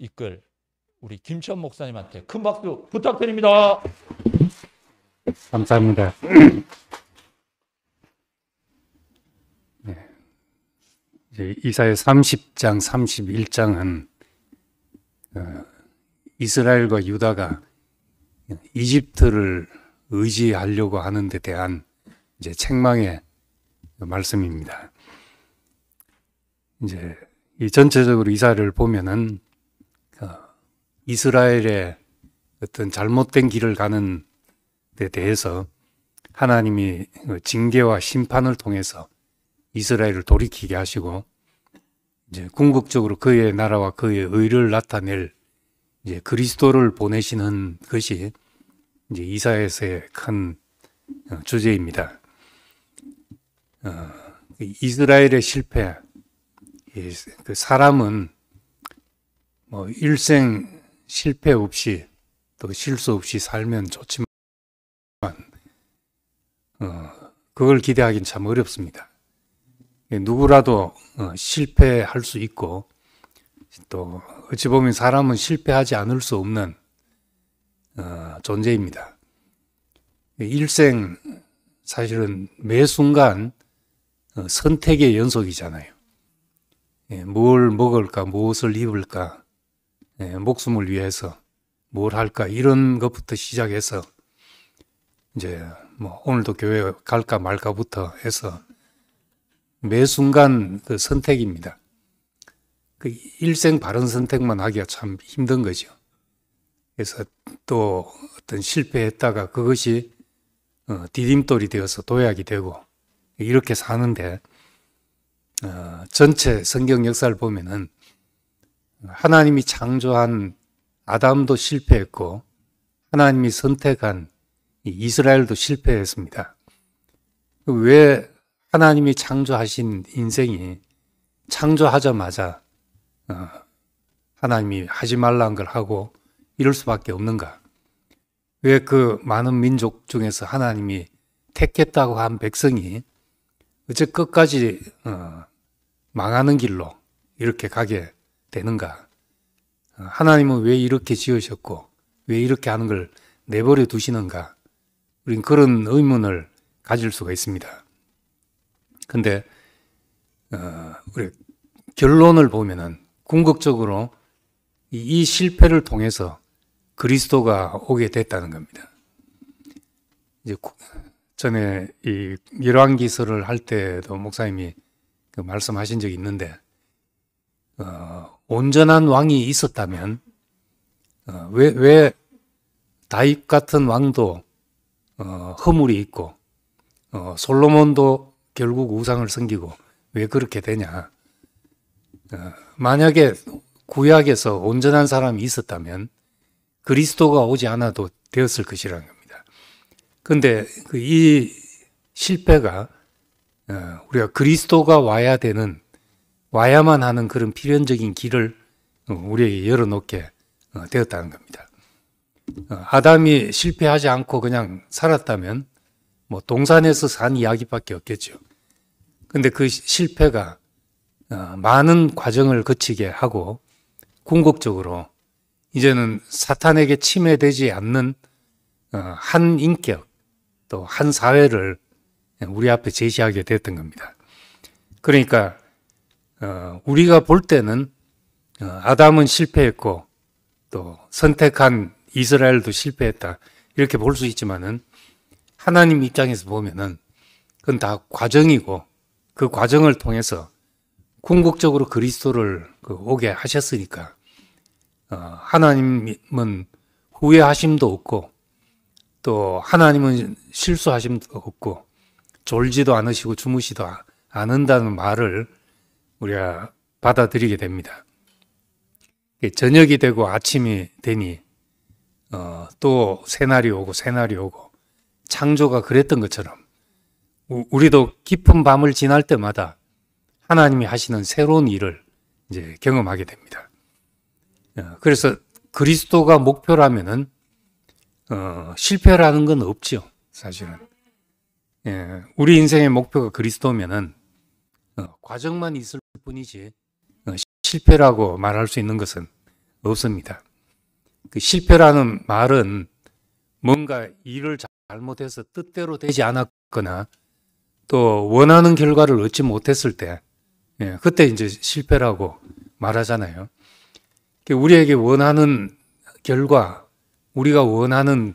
이끌 우리 김천 목사님한테 큰 박수 부탁드립니다. 감사합니다. 네. 이제 이사의 30장, 31장은 어, 이스라엘과 유다가 이집트를 의지하려고 하는 데 대한 이제 책망의 말씀입니다. 이제 이 전체적으로 이사를 보면은 이스라엘의 어떤 잘못된 길을 가는 데 대해서 하나님이 그 징계와 심판을 통해서 이스라엘을 돌이키게 하시고 이제 궁극적으로 그의 나라와 그의 의를 나타낼 이제 그리스도를 보내시는 것이 이제 이사에서의 큰 어, 주제입니다. 어, 그 이스라엘의 실패, 그 사람은 뭐 일생 실패 없이 또 실수 없이 살면 좋지만 어, 그걸 기대하기는 참 어렵습니다. 예, 누구라도 어, 실패할 수 있고 또 어찌 보면 사람은 실패하지 않을 수 없는 어, 존재입니다. 예, 일생 사실은 매 순간 어, 선택의 연속이잖아요. 예, 뭘 먹을까, 무엇을 입을까, 예, 목숨을 위해서 뭘 할까 이런 것부터 시작해서 이제 뭐 오늘도 교회 갈까 말까부터 해서 매 순간 그 선택입니다. 그 일생 바른 선택만 하기가 참 힘든 거죠. 그래서 또 어떤 실패했다가 그것이 어, 디딤돌이 되어서 도약이 되고 이렇게 사는데 어, 전체 성경 역사를 보면은 하나님이 창조한 아담도 실패했고 하나님이 선택한 이스라엘도 실패했습니다. 왜 하나님이 창조하신 인생이 창조하자마자 어, 하나님이 하지 말란 걸 하고 이럴 수밖에 없는가? 왜 그 많은 민족 중에서 하나님이 택했다고 한 백성이 어째 끝까지 어, 망하는 길로 이렇게 가게 되는가? 어, 하나님은 왜 이렇게 지으셨고 왜 이렇게 하는 걸 내버려 두시는가? 우린 그런 의문을 가질 수가 있습니다. 근데 어, 우리 결론을 보면은 궁극적으로 이, 실패를 통해서 그리스도가 오게 됐다는 겁니다. 이제 전에 이 열왕기서를 할 때도 목사님이 그 말씀하신 적이 있는데 어, 온전한 왕이 있었다면 어, 왜, 왜 다윗 같은 왕도 어, 허물이 있고 어, 솔로몬도 결국 우상을 섬기고 왜 그렇게 되냐? 어, 만약에 구약에서 온전한 사람이 있었다면 그리스도가 오지 않아도 되었을 것이라는 겁니다. 그런데그이 실패가 어, 우리가 그리스도가 와야 되는 와야만 하는 그런 필연적인 길을 어, 우리에게 열어놓게 어, 되었다는 겁니다. 어, 아담이 실패하지 않고 그냥 살았다면 뭐 동산에서 산 이야기밖에 없겠죠. 근데 그 실패가 많은 과정을 거치게 하고 궁극적으로 이제는 사탄에게 침해되지 않는 한 인격 또 한 사회를 우리 앞에 제시하게 됐던 겁니다. 그러니까 어, 우리가 볼 때는 어, 아담은 실패했고 또 선택한 이스라엘도 실패했다 이렇게 볼 수 있지만은 하나님 입장에서 보면은 그건 다 과정이고 그 과정을 통해서 궁극적으로 그리스도를 그 오게 하셨으니까 어, 하나님은 후회하심도 없고 또 하나님은 실수하심도 없고 졸지도 않으시고 주무시도 않는다는 말을 우리가 받아들이게 됩니다. 저녁이 되고 아침이 되니 어, 또 새날이 오고 새날이 오고 창조가 그랬던 것처럼 우리도 깊은 밤을 지날 때마다 하나님이 하시는 새로운 일을 이제 경험하게 됩니다. 어, 그래서 그리스도가 목표라면은 어, 실패라는 건 없지요, 사실은. 예, 우리 인생의 목표가 그리스도면은 어, 과정만 있을 뿐이지 어, 실패라고 말할 수 있는 것은 없습니다. 그 실패라는 말은 뭔가 일을 잘못해서 뜻대로 되지 않았거나 또 원하는 결과를 얻지 못했을 때 예, 그때 이제 실패라고 말하잖아요. 우리에게 원하는 결과, 우리가 원하는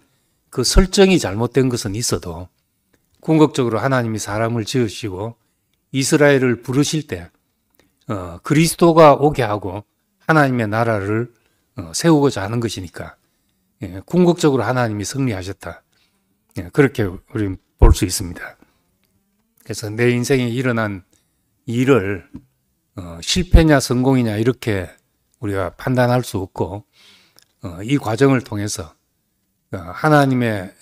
그 설정이 잘못된 것은 있어도 궁극적으로 하나님이 사람을 지으시고 이스라엘을 부르실 때 어, 그리스도가 오게 하고 하나님의 나라를 어, 세우고자 하는 것이니까 예, 궁극적으로 하나님이 승리하셨다. 예, 그렇게 우리는 볼 수 있습니다. 그래서 내 인생에 일어난 일을 어, 실패냐 성공이냐 이렇게 우리가 판단할 수 없고 어, 이 과정을 통해서 어, 하나님의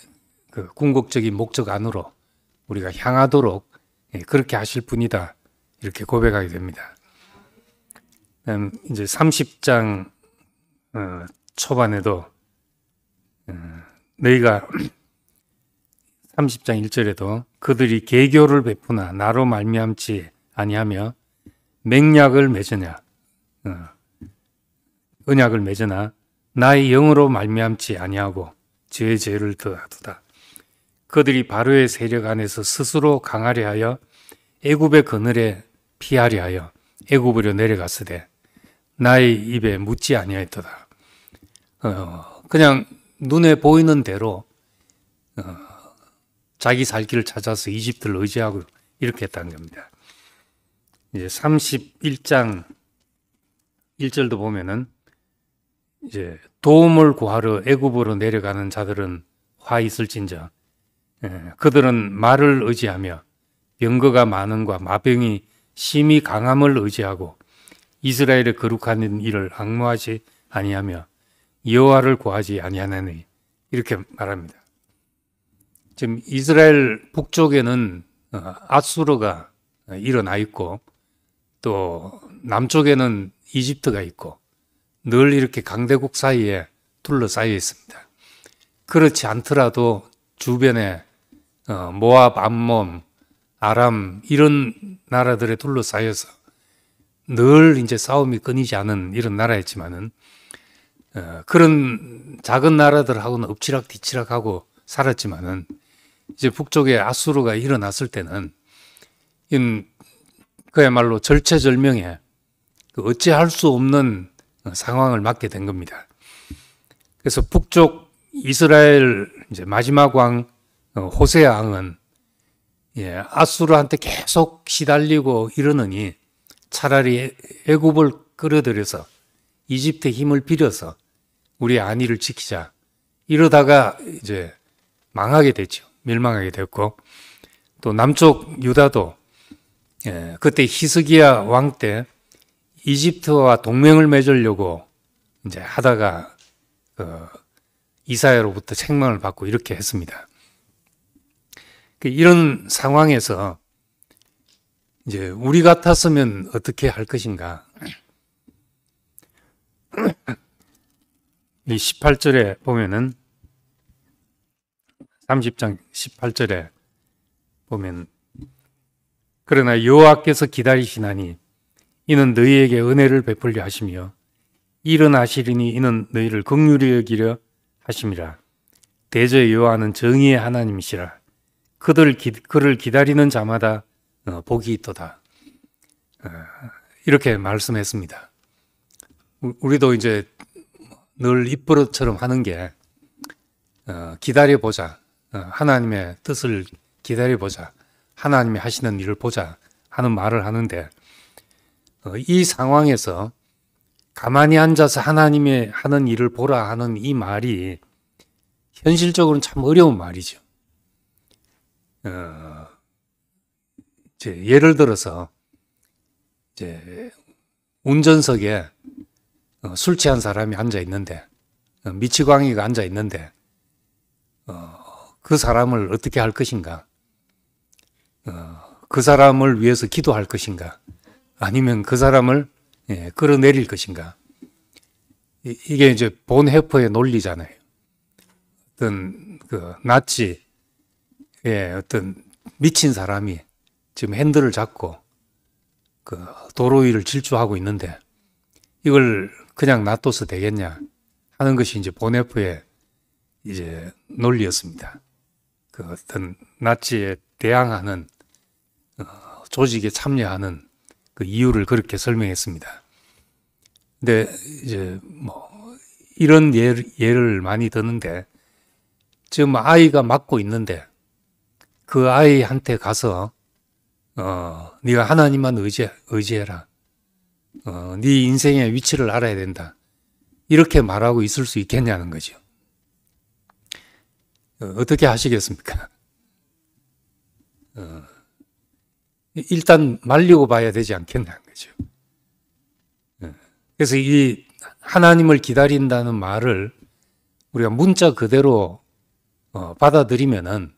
그 궁극적인 목적 안으로 우리가 향하도록 예, 그렇게 하실 분이다 이렇게 고백하게 됩니다. 다음 이제 30장 어, 초반에도 어, 너희가 30장 1절에도 그들이 개교를 베푸나 나로 말미암지 아니하며 맹약을 맺으냐 어, 언약을 맺으나 나의 영으로 말미암지 아니하고 죄의 죄를 더하도다 그들이 바로의 세력 안에서 스스로 강하려 하여 애굽의 그늘에 피하려 하여 애굽으로 내려갔으되 나의 입에 묻지 아니하였도다. 어, 그냥 눈에 보이는 대로 어, 자기 살 길을 찾아서 이집트를 의지하고 이렇게 했다는 겁니다. 이제 31장 1절도 보면은 이제 도움을 구하러 애굽으로 내려가는 자들은 화 있을진저 예, 그들은 말을 의지하며 병거가 많은과 마병이 심히 강함을 의지하고 이스라엘을 거룩한 일을 악무하지 아니하며 여호와를 구하지 아니하나니 이렇게 말합니다. 지금 이스라엘 북쪽에는 어, 아수르가 일어나 있고 또 남쪽에는 이집트가 있고 늘 이렇게 강대국 사이에 둘러싸여 있습니다. 그렇지 않더라도 주변에 어, 모압, 암몬, 아람 이런 나라들에 둘러싸여서 늘 이제 싸움이 끊이지 않은 이런 나라였지만은 어, 그런 작은 나라들하고는 엎치락 뒤치락하고 살았지만은 이제 북쪽에 아수르가 일어났을 때는 이 그야말로 절체절명의 그 어찌할 수 없는 상황을 맞게 된 겁니다. 그래서 북쪽 이스라엘 이제 마지막 왕 어, 호세 왕은 예, 아수르한테 계속 시달리고 이러느니 차라리 애굽을 끌어들여서 이집트 힘을 빌려서 우리 안위를 지키자. 이러다가 이제 망하게 됐죠. 멸망하게 됐고 또 남쪽 유다도 예, 그때 히스기야 왕 때 이집트와 동맹을 맺으려고 이제 하다가 어, 이사야로부터 책망을 받고 이렇게 했습니다. 그 이런 상황에서 이제 우리 같았으면 어떻게 할 것인가? 이 18절에 보면은 30장 18절에 보면 그러나 여호와께서 기다리시나니 이는 너희에게 은혜를 베풀려 하시며 일어나시리니 이는 너희를 긍휼히 여기려 하심이라 대저 여호와는 정의의 하나님이시라 그들 기, 그를 기다리는 자마다 어, 복이 있도다. 어, 이렇게 말씀했습니다. 우리도 이제 늘 입버릇처럼 하는 게 어, 기다려 보자. 하나님의 뜻을 기다려 보자. 하나님이 하시는 일을 보자 하는 말을 하는데 이 상황에서 가만히 앉아서 하나님의 하는 일을 보라 하는 이 말이 현실적으로는 참 어려운 말이죠. 이제 예를 들어서 이제 운전석에 어, 술 취한 사람이 앉아 있는데 어, 미치광이가 앉아 있는데 어, 그 사람을 어떻게 할 것인가? 어, 그 사람을 위해서 기도할 것인가? 아니면 그 사람을 예, 끌어내릴 것인가? 이, 이게 이제 본 해퍼의 논리잖아요. 어떤 그 나치의 어떤 미친 사람이 지금 핸들을 잡고 그 도로 위를 질주하고 있는데 이걸 그냥 놔둬서 되겠냐 하는 것이 이제 보네프의 이제 논리였습니다. 그 어떤 나치에 대항하는 어, 조직에 참여하는 그 이유를 그렇게 설명했습니다. 근데 이제 뭐 이런 예를, 예를 많이 드는데 지금 아이가 맞고 있는데 그 아이한테 가서 어, 네가 하나님만 의지, 의지해라. 어, 네 인생의 위치를 알아야 된다. 이렇게 말하고 있을 수 있겠냐는 거죠. 어, 떻게 하시겠습니까? 어, 일단 말리고 봐야 되지 않겠냐는 거죠. 어, 그래서 이 하나님을 기다린다는 말을 우리가 문자 그대로 어, 받아들이면은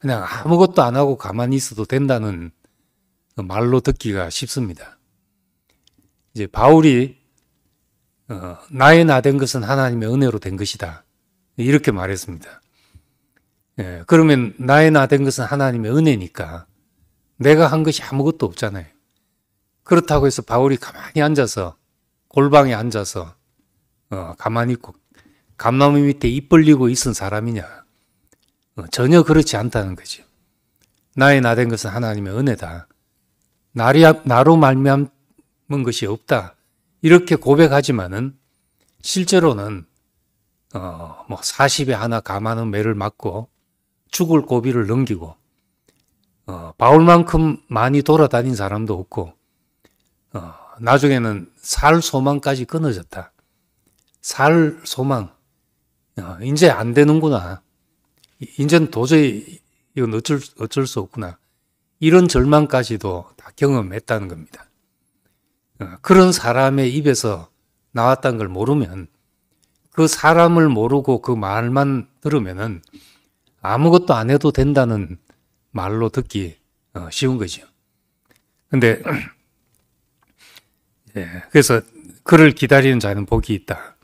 그냥 아무것도 안 하고 가만히 있어도 된다는 그 말로 듣기가 쉽습니다. 이제 바울이 어, 나의 나된 것은 하나님의 은혜로 된 것이다. 이렇게 말했습니다. 예, 그러면 나의 나된 것은 하나님의 은혜니까 내가 한 것이 아무것도 없잖아요. 그렇다고 해서 바울이 가만히 앉아서 골방에 앉아서 어, 가만히 있고 감나무 밑에 입 벌리고 있은 사람이냐? 어, 전혀 그렇지 않다는 거죠. 나의 나된 것은 하나님의 은혜다. 나리, 나로 말미암은 것이 없다. 이렇게 고백하지만은 실제로는 어, 뭐 40에 하나 감하는 매를 맞고 죽을 고비를 넘기고 어, 바울만큼 많이 돌아다닌 사람도 없고 어, 나중에는 살 소망까지 끊어졌다. 살 소망 어, 이제 안 되는구나. 이제는 도저히 이건 어쩔 어쩔 수 없구나. 이런 절망까지도 경험했다는 겁니다. 어, 그런 사람의 입에서 나왔다는 걸 모르면 그 사람을 모르고 그 말만 들으면 아무것도 안 해도 된다는 말로 듣기 어, 쉬운 거죠. 근데 예, 그래서 그를 기다리는 자는 복이 있다.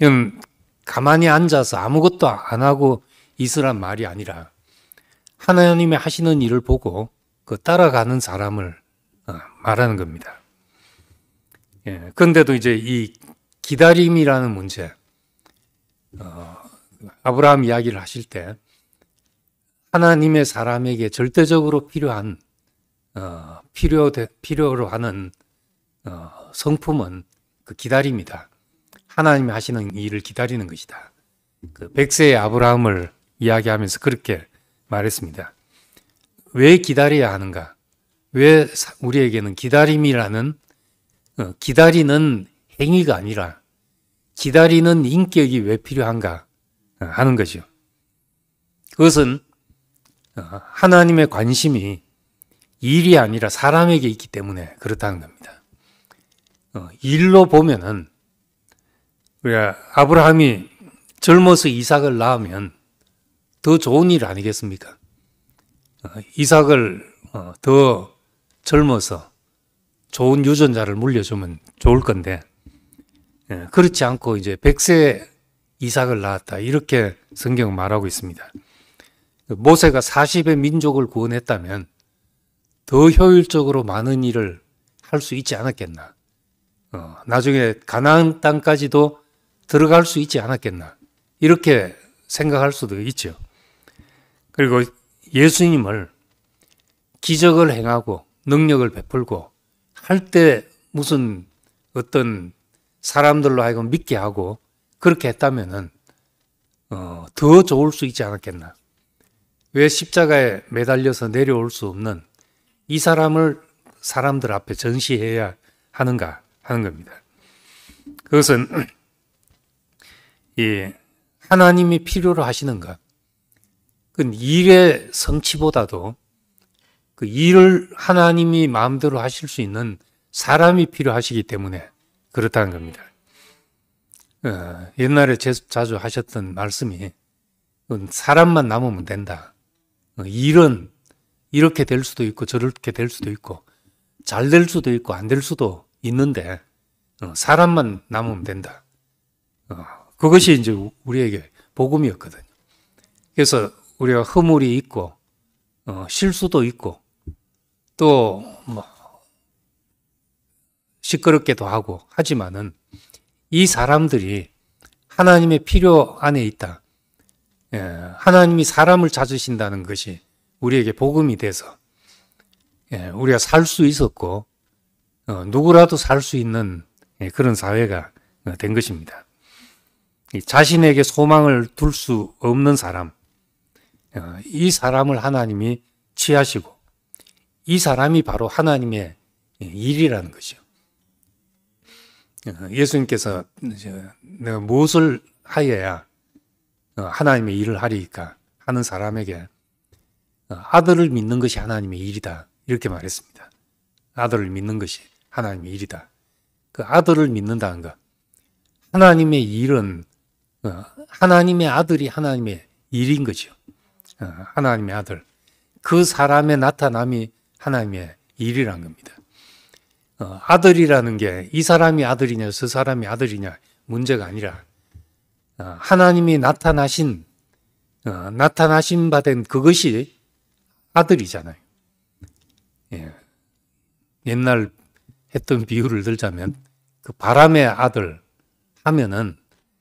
이건 가만히 앉아서 아무것도 안 하고 있으란 말이 아니라 하나님의 하시는 일을 보고 그 따라가는 사람을 어, 말하는 겁니다. 예, 그런데도 이제 이 기다림이라는 문제, 어, 아브라함 이야기를 하실 때 하나님의 사람에게 절대적으로 필요한 어, 필요 필요로 하는 어, 성품은 그 기다림이다. 하나님이 하시는 일을 기다리는 것이다. 그 백세의 아브라함을 이야기하면서 그렇게 말했습니다. 왜 기다려야 하는가? 왜 우리에게는 기다림이라는 어, 기다리는 행위가 아니라 기다리는 인격이 왜 필요한가 어, 하는 거죠. 그것은 어, 하나님의 관심이 일이 아니라 사람에게 있기 때문에 그렇다는 겁니다. 일로 보면은 우리가 아브라함이 젊어서 이삭을 낳으면 더 좋은 일 아니겠습니까? 어, 이삭을 어, 더 젊어서 좋은 유전자를 물려주면 좋을 건데 예, 그렇지 않고 이제 백세 이삭을 낳았다 이렇게 성경 은 말하고 있습니다. 그 모세가 40의 민족을 구원했다면 더 효율적으로 많은 일을 할 수 있지 않았겠나. 어, 나중에 가나안 땅까지도 들어갈 수 있지 않았겠나. 이렇게 생각할 수도 있죠. 그리고 예수님을 기적을 행하고 능력을 베풀고 할 때 무슨 어떤 사람들로 하여금 믿게 하고 그렇게 했다면은 어, 더 좋을 수 있지 않았겠나? 왜 십자가에 매달려서 내려올 수 없는 이 사람을 사람들 앞에 전시해야 하는가 하는 겁니다. 그것은 예, 하나님이 필요로 하시는가? 그 일의 성취보다도 그 일을 하나님이 마음대로 하실 수 있는 사람이 필요하시기 때문에 그렇다는 겁니다. 어, 옛날에 자주 하셨던 말씀이 사람만 남으면 된다. 어, 일은 이렇게 될 수도 있고 저렇게 될 수도 있고 잘 될 수도 있고 안 될 수도 있는데 어, 사람만 남으면 된다. 그것이 이제 우리에게 복음이었거든요. 그래서 우리가 허물이 있고 어, 실수도 있고 또뭐 시끄럽게도 하고 하지만은 이 사람들이 하나님의 필요 안에 있다. 예, 하나님이 사람을 찾으신다는 것이 우리에게 복음이 돼서 예, 우리가 살 수 있었고 어, 누구라도 살 수 있는 예, 그런 사회가 어, 된 것입니다. 자신에게 소망을 둘 수 없는 사람, 어, 이 사람을 하나님이 취하시고 이 사람이 바로 하나님의 일이라는 것이요. 어, 예수님께서 내가 무엇을 하여야 어, 하나님의 일을 하리까 하는 사람에게 아들을 믿는 것이 하나님의 일이다 이렇게 말했습니다. 아들을 믿는 것이 하나님의 일이다. 그 아들을 믿는다는 것, 하나님의 일은 하나님의 아들이 하나님의 일인 거죠. 하나님의 아들 그 사람의 나타남이 하나님의 일이란 겁니다. 어, 아들이라는 게 이 사람이 아들이냐 저 사람이 아들이냐 문제가 아니라 어, 하나님이 나타나신 어, 나타나신 바 된 그것이 아들이잖아요. 예. 옛날 했던 비유를 들자면 그 바람의 아들 하면은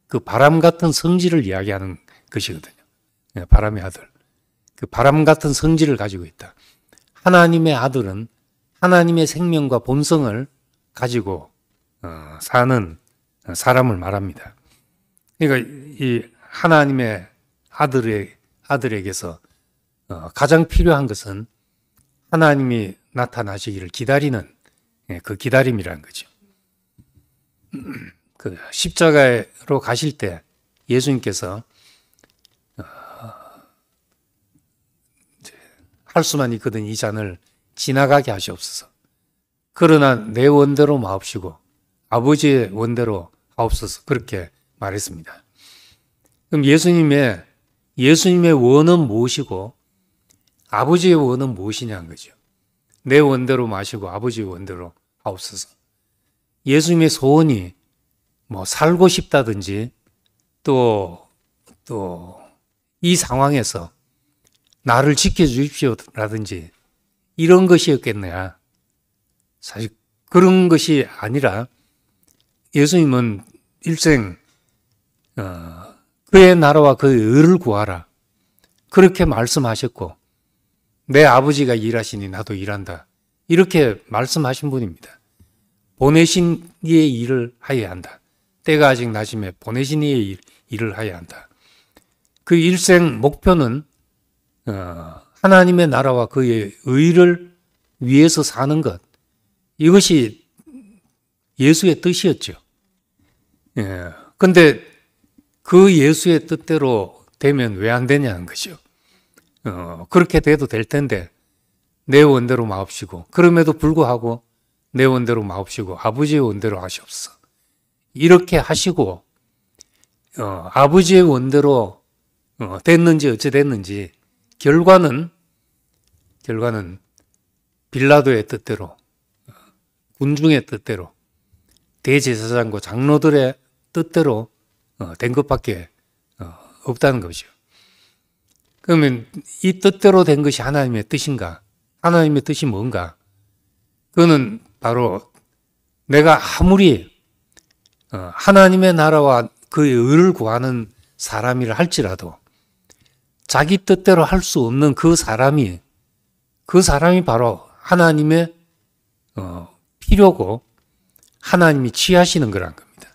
그 바람 같은 성질을 이야기하는 것이거든요. 예, 바람의 아들. 그 바람 같은 성질을 가지고 있다. 하나님의 아들은 하나님의 생명과 본성을 가지고 어, 사는 사람을 말합니다. 그러니까 이 하나님의 아들의 아들에게서 어, 가장 필요한 것은 하나님이 나타나시기를 기다리는 예, 그기다림이라는 거죠. 그 십자가로 가실 때 예수님께서 할 수만 있거든 이 잔을 지나가게 하시옵소서. 그러나 내 원대로 마옵시고 아버지의 원대로 하옵소서 그렇게 말했습니다. 그럼 예수님의 예수님의 원은 무엇이고 아버지의 원은 무엇이냐는 거죠. 내 원대로 마시고 아버지의 원대로 하옵소서. 예수님의 소원이 뭐 살고 싶다든지 또 또 이 상황에서 나를 지켜주십시오라든지 이런 것이었겠느냐. 사실 그런 것이 아니라 예수님은 일생 어, 그의 나라와 그의 의를 구하라 그렇게 말씀하셨고 내 아버지가 일하시니 나도 일한다 이렇게 말씀하신 분입니다. 보내신 이의 일을 하여야 한다. 때가 아직 나심에 보내신 이의 일, 일을 하여야 한다. 그 일생 목표는 어, 하나님의 나라와 그의 의를 위해서 사는 것 이것이 예수의 뜻이었죠. 그런데그 예. 예수의 뜻대로 되면 왜 안 되냐는 거죠. 어, 그렇게 돼도 될 텐데 내 원대로 마옵시고 그럼에도 불구하고 내 원대로 마옵시고 아버지의 원대로 하시옵소. 이렇게 하시고 어, 아버지의 원대로 어, 됐는지 어찌 됐는지 결과는 결과는 빌라도의 뜻대로 군중의 뜻대로 대제사장과 장로들의 뜻대로 어, 된 것밖에 어, 없다는 것이죠. 그러면 이 뜻대로 된 것이 하나님의 뜻인가? 하나님의 뜻이 뭔가? 그거는 바로 내가 아무리 어, 하나님의 나라와 그의 의를 구하는 사람이라 할지라도 자기 뜻대로 할 수 없는 그 사람이 그 사람이 바로 하나님의 어, 필요고 하나님이 취하시는 거란 겁니다.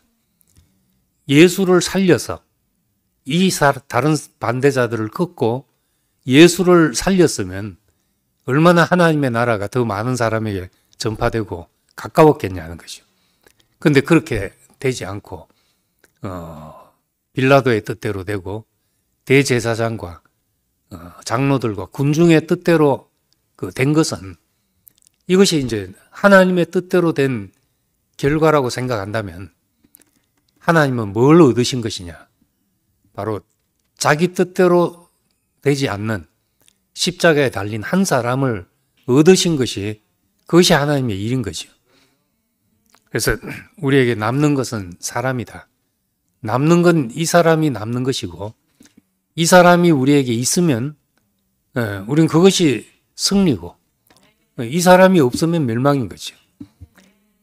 예수를 살려서 이 다른 반대자들을 꺾고 예수를 살렸으면 얼마나 하나님의 나라가 더 많은 사람에게 전파되고 가까웠겠냐는 거죠. 근데 그렇게 되지 않고 어, 빌라도의 뜻대로 되고 대제사장과 어, 장로들과 군중의 뜻대로 그 된 것은 이것이 이제 하나님의 뜻대로 된 결과라고 생각한다면 하나님은 뭘 얻으신 것이냐? 바로 자기 뜻대로 되지 않는 십자가에 달린 한 사람을 얻으신 것이 그것이 하나님의 일인 거죠. 그래서 우리에게 남는 것은 사람이다. 남는 건 이 사람이 남는 것이고 이 사람이 우리에게 있으면 예, 우리는 그것이 승리고 예, 이 사람이 없으면 멸망인 거죠.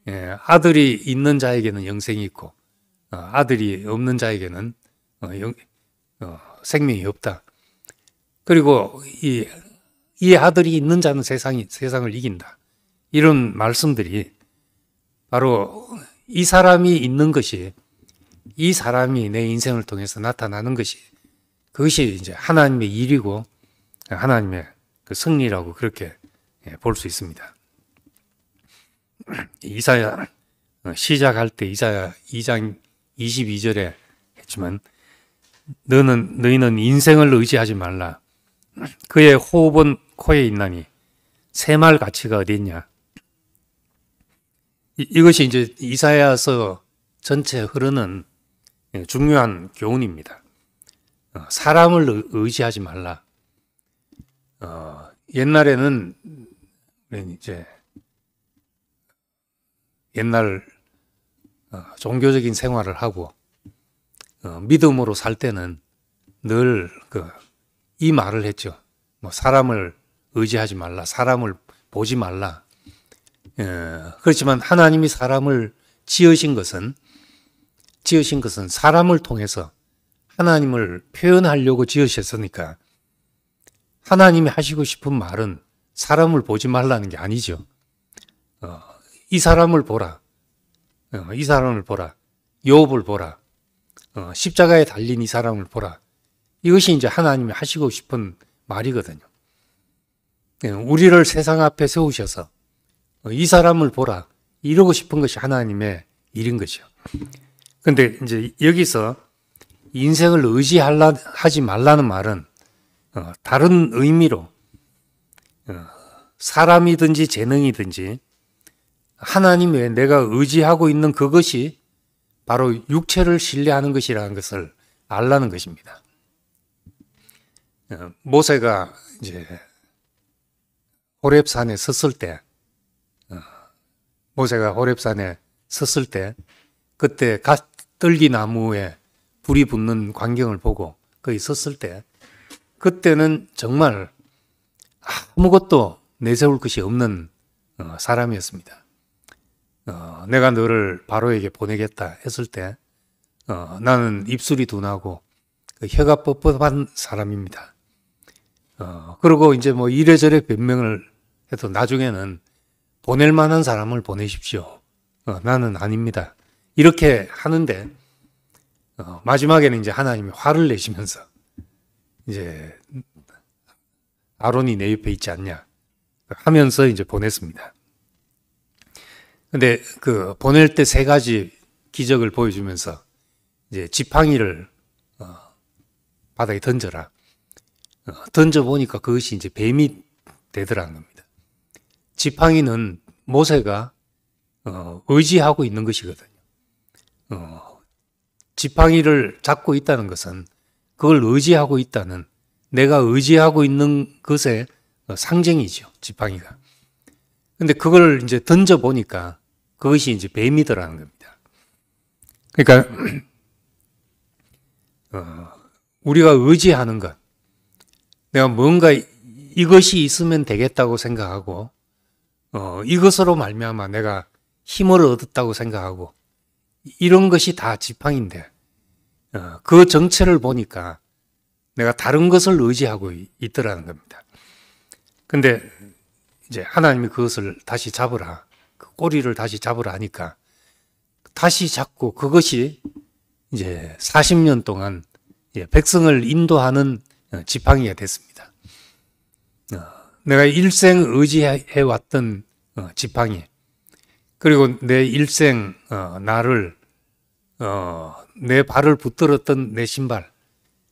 예, 아들이 있는 자에게는 영생이 있고 어, 아들이 없는 자에게는 어, 영, 어, 생명이 없다. 그리고 이, 이 아들이 있는 자는 세상이 세상을 이긴다. 이런 말씀들이 바로 이 사람이 있는 것이 이 사람이 내 인생을 통해서 나타나는 것이 그것이 이제 하나님의 일이고 하나님의 그 승리라고 그렇게 예, 볼수 있습니다. 이사야 어, 시작할 때 이사야 2장 22절에 했지만 너는 너희는 인생을 의지하지 말라. 그의 호흡은 코에 있나니 새말 가치가 어디 있냐? 이, 것이 이제 이사야서 전체 흐르는 예, 중요한 교훈입니다. 어, 사람을 의지하지 말라. 어, 옛날에는 이제 옛날 어, 종교적인 생활을 하고 어, 믿음으로 살 때는 늘그 말을 했죠. 뭐 사람을 의지하지 말라, 사람을 보지 말라. 에, 예, 그렇지만 하나님이 사람을 지으신 것은 지으신 것은 사람을 통해서 하나님을 표현하려고 지으셨으니까 하나님이 하시고 싶은 말은 사람을 보지 말라는 게 아니죠. 어, 이 사람을 보라. 어, 이 사람을 보라. 요업을 보라. 어, 십자가에 달린 이 사람을 보라. 이것이 이제 하나님이 하시고 싶은 말이거든요. 예, 우리를 세상 앞에 세우셔서 어, 이 사람을 보라. 이러고 싶은 것이 하나님의 일인 거죠. 근데 이제 여기서 인생을 의지하지 말라는 말은 어, 다른 의미로 어, 사람이든지 재능이든지 하나님 에 내가 의지하고 있는 그것이 바로 육체를 신뢰하는 것이라는 것을 알라는 것입니다. 어, 모세가 이제 호렙산에 섰을 때 모세가 호렙산에 섰을 때 그때 갓 떨기 나무에 불이 붙는 광경을 보고 거기 그 섰을 때 그때는 정말 아무것도 내세울 것이 없는 어, 사람이었습니다. 어, 내가 너를 바로에게 보내겠다 했을 때 어, 나는 입술이 둔하고 그 혀가 뻣뻣한 사람입니다. 어, 그리고 이제 뭐 이래저래 변명을 해도 나중에는 보낼 만한 사람을 보내십시오. 어, 나는 아닙니다. 이렇게 하는데 어, 마지막에는 이제 하나님이 화를 내시면서 이제 아론이 내 옆에 있지 않냐 하면서 이제 보냈습니다. 근데 그 보낼 때 세 가지 기적을 보여주면서 이제 지팡이를 어, 바닥에 던져라. 어, 던져 보니까 그것이 이제 뱀이 되더라는 겁니다. 지팡이는 모세가 어, 의지하고 있는 것이거든요. 어, 지팡이를 잡고 있다는 것은 그걸 의지하고 있다는 내가 의지하고 있는 것의 상징이죠. 지팡이가. 근데 그걸 이제 던져 보니까 그것이 이제 뱀이더라는 겁니다. 그러니까 어, 우리가 의지하는 것, 내가 뭔가 이것이 있으면 되겠다고 생각하고 어, 이것으로 말미암아 내가 힘을 얻었다고 생각하고 이런 것이 다 지팡인데 어, 그 정체를 보니까 내가 다른 것을 의지하고 있더라는 겁니다. 근데 이제 하나님이 그것을 다시 잡으라. 그 꼬리를 다시 잡으라 하니까 다시 잡고 그것이 이제 40년 동안 예, 백성을 인도하는 어, 지팡이가 됐습니다. 어, 내가 일생 의지해 왔던 지팡이 그리고 내 일생 나를 어, 내 발을 붙들었던 내 신발,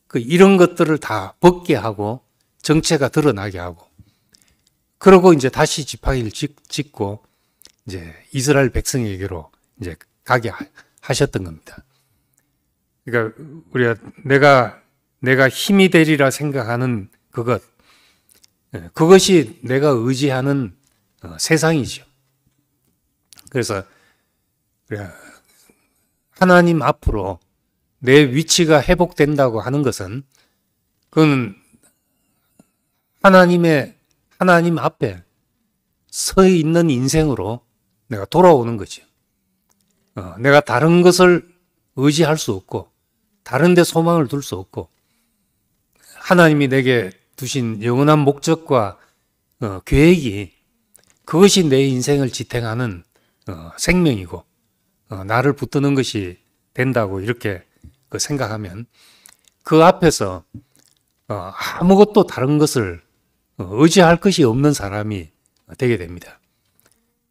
그 이런 것들을 다 벗게 하고 정체가 드러나게 하고, 그러고 이제 다시 지팡이를 짓고 이제 이스라엘 백성에게로 이제 가게 하셨던 겁니다. 그러니까 우리가 내가 내가 힘이 되리라 생각하는 그것, 예, 그것이 내가 의지하는 어, 세상이죠. 그래서 하나님 앞으로 내 위치가 회복된다고 하는 것은 그건 하나님의 하나님 앞에 서 있는 인생으로 내가 돌아오는 거죠. 어, 내가 다른 것을 의지할 수 없고 다른 데 소망을 둘 수 없고 하나님이 내게 두신 영원한 목적과 어, 계획이 그것이 내 인생을 지탱하는 어, 생명이고 어, 나를 붙드는 것이 된다고 이렇게 그 생각하면 그 앞에서 어, 아무것도 다른 것을 어, 의지할 것이 없는 사람이 되게 됩니다.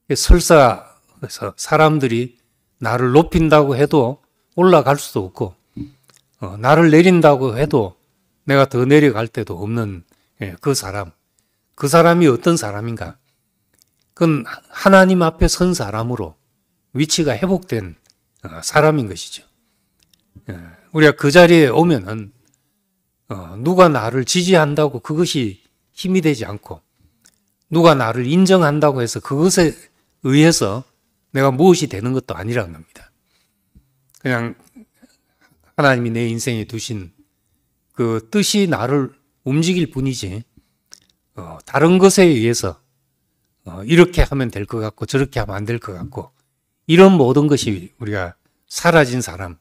그 설사 그래서 사람들이 나를 높인다고 해도 올라갈 수도 없고 나를 내린다고 해도 내가 더 내려갈 데도 없는 예, 그 사람 그 사람이 어떤 사람인가? 그건 하나님 앞에 선 사람으로 위치가 회복된 어, 사람인 것이죠. 예, 우리가 그 자리에 오면은 어, 누가 나를 지지한다고 그것이 힘이 되지 않고 누가 나를 인정한다고 해서 그것에 의해서 내가 무엇이 되는 것도 아니라는 겁니다. 그냥 하나님이 내 인생에 두신 그 뜻이 나를 움직일 뿐이지 어, 다른 것에 의해서 이렇게 하면 될 것 같고 저렇게 하면 안 될 것 같고 이런 모든 것이 우리가 사라진 사람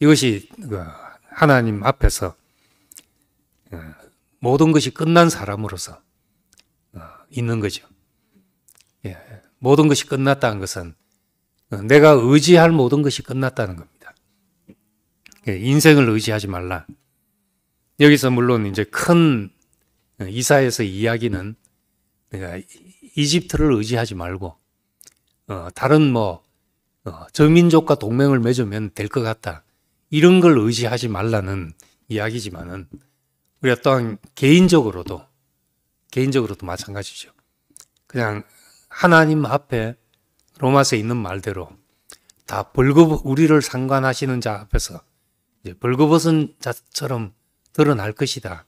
이것이 그 하나님 앞에서 어, 모든 것이 끝난 사람으로서 어, 있는 거죠. 예, 모든 것이 끝났다는 것은 어, 내가 의지할 모든 것이 끝났다는 겁니다. 예, 인생을 의지하지 말라. 여기서 물론 이제 큰 이사에서 이야기는 내가 이집트를 의지하지 말고 어, 다른 뭐 어, 저민족과 동맹을 맺으면 될 것 같다. 이런 걸 의지하지 말라는 이야기지만은 우리가 또한 개인적으로도 개인적으로도 마찬가지죠. 그냥 하나님 앞에 로마서에 있는 말대로 다 벌거벗 우리를 상관하시는 자 앞에서 벌거벗은 자처럼 드러날 것이다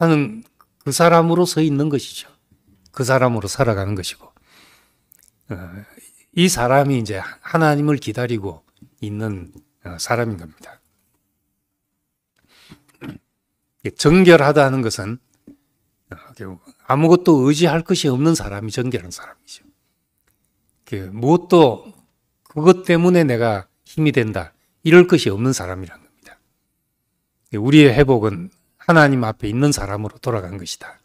하는 그 사람으로 서 있는 것이죠. 그 사람으로 살아가는 것이고 어, 이 사람이 이제 하나님을 기다리고 있는 어, 사람인 겁니다. 정결하다는 것은 어, 아무것도 의지할 것이 없는 사람이 정결한 사람이죠. 그 무엇도 그것 때문에 내가 힘이 된다. 이럴 것이 없는 사람이란 겁니다. 우리의 회복은 하나님 앞에 있는 사람으로 돌아간 것이다.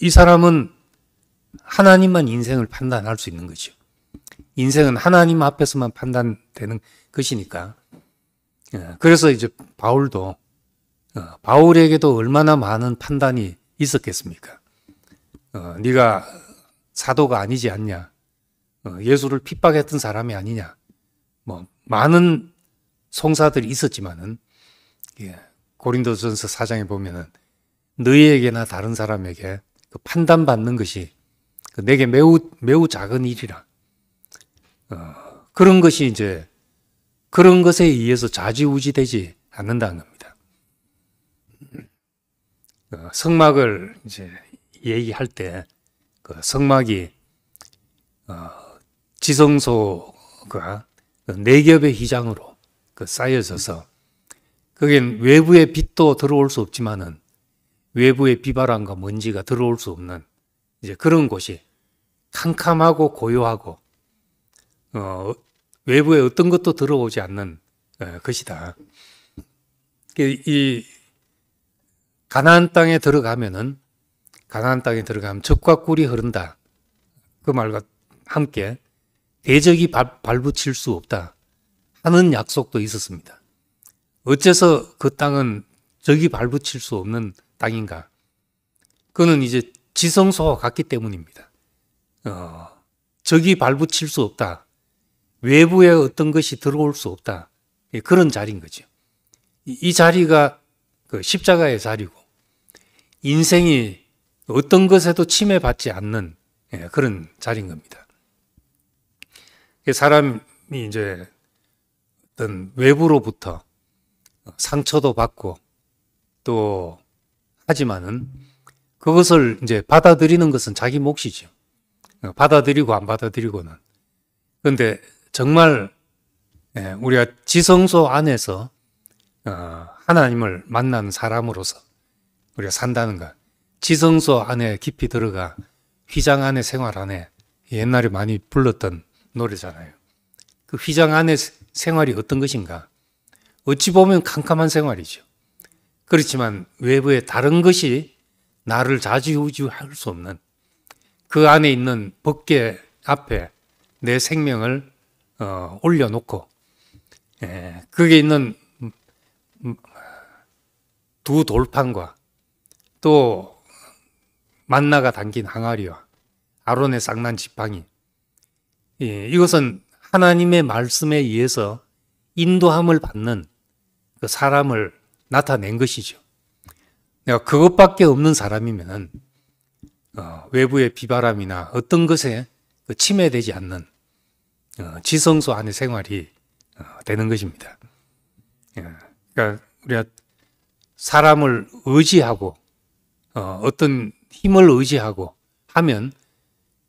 이 사람은 하나님만 인생을 판단할 수 있는 거죠. 인생은 하나님 앞에서만 판단되는 것이니까. 예, 그래서 이제 바울도 어, 바울에게도 얼마나 많은 판단이 있었겠습니까? 어, 네가 사도가 아니지 않냐? 어, 예수를 핍박했던 사람이 아니냐? 뭐 많은 송사들이 있었지만은 예, 고린도전서 4장에 보면은 너희에게나 다른 사람에게 그 판단받는 것이 그 내게 매우 매우 작은 일이라. 어, 그런 것이 이제 그런 것에 의해서 좌지우지되지 않는다는 겁니다. 어, 성막을 이제 얘기할 때그 성막이 어, 지성소가 그 네 겹의 희장으로 그 쌓여져서 그겐 외부의 빛도 들어올 수 없지만은 외부의 비바람과 먼지가 들어올 수 없는 이제 그런 곳이 캄캄하고 고요하고 어, 외부에 어떤 것도 들어오지 않는 어, 것이다. 그 이 가나안 땅에 들어가면은 가나안 땅에 들어가면 적과 꿀이 흐른다. 그 말과 함께 대적이 발, 발붙일 수 없다 하는 약속도 있었습니다. 어째서 그 땅은 적이 발붙일 수 없는 땅인가? 그는 이제 지성소와 같기 때문입니다. 어, 적이 발붙일 수 없다. 외부의 어떤 것이 들어올 수 없다. 예, 그런 자리인 거죠. 이, 이 자리가 그 십자가의 자리고 인생이 어떤 것에도 침해받지 않는 예, 그런 자리인 겁니다. 그 사람이 이제 어떤 외부로부터 상처도 받고 또 하지만은 그것을 이제 받아들이는 것은 자기 몫이죠. 받아들이고 안 받아들이고는. 그런데 정말 예, 우리가 지성소 안에서 어, 하나님을 만난 사람으로서 우리가 산다는 것. 지성소 안에 깊이 들어가 휘장 안에 생활 안에 옛날에 많이 불렀던 노래잖아요. 그 휘장 안에 생활이 어떤 것인가? 어찌 보면 캄캄한 생활이죠. 그렇지만 외부에 다른 것이 나를 좌지우지할수 없는 그 안에 있는 법계 앞에 내 생명을 어, 올려놓고 예, 그게 있는 두 돌판과 또 만나가 담긴 항아리와 아론의 쌍난 지팡이 예, 이것은 하나님의 말씀에 의해서 인도함을 받는 그 사람을 나타낸 것이죠. 내가 그것밖에 없는 사람이면은 어, 외부의 비바람이나 어떤 것에 그 침해되지 않는 어, 지성소 안의 생활이 어, 되는 것입니다. 예, 그러니까 우리가 사람을 의지하고 어, 떤 힘을 의지하고 하면